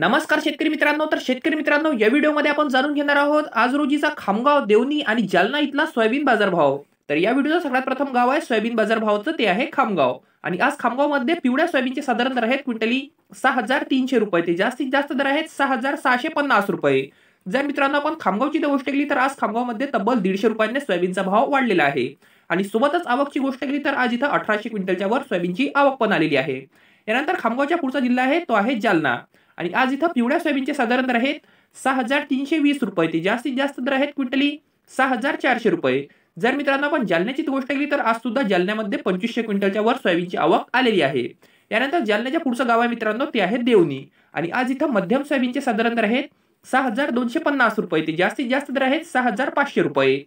नमस्कार शेतकरी मित्रांनो तर शेतकरी मित्रांनो या व्हिडिओमध्ये आपण जाणून घेणार आहोत आज रोजीचा खामगाव देवणी आणि जालना इथला सोयाबीन बाजार भाव तर या व्हिडिओचा सगळ्यात प्रथम गाव आहे सोयाबीन बाजार भावचं ते आहे खामगाव आणि आज खामगावमध्ये पिवळ्या सोयाबीनचे साधारण दर आहेत क्विंटली सहा हजार तीनशे रुपये ते जास्तीत जास्त दर आहेत सहा हजार सहाशे पन्नास रुपये जर मित्रांनो आपण खामगावची गोष्ट केली तर आज खामगाव मध्ये तब्बल दीडशे रुपयांनी सोयाबीनचा भाव वाढलेला आहे आणि सोबतच आवकची गोष्ट केली तर आज इथं अठराशे क्विंटलच्या वर सोयाबीनची आवक पण आलेली आहे यानंतर खामगावच्या पुढचा जिल्हा आहे तो आहे जालना आणि आज इथं पिवळ्या सोयाबीनचे साधारण दर आहेत सहा हजार तीनशे वीस रुपये ते जास्तीत जास्त दर आहेत क्विंटली सहा हजार चारशे रुपये जर मित्रांनो आपण जालन्याची गोष्ट केली तर आज सुद्धा जालन्यामध्ये पंचवीसशे क्विंटलच्या वर सोयाबीनची आवक आलेली आहे यानंतर जालन्याच्या पुढचं गाव आहे मित्रांनो ते आहे देवणी आणि आज इथं मध्यम सोयाबीनचे साधारण दर आहेत सहा हजार दोनशे पन्नास रुपये ते जास्तीत जास्त दर आहेत सहा हजार पाचशे रुपये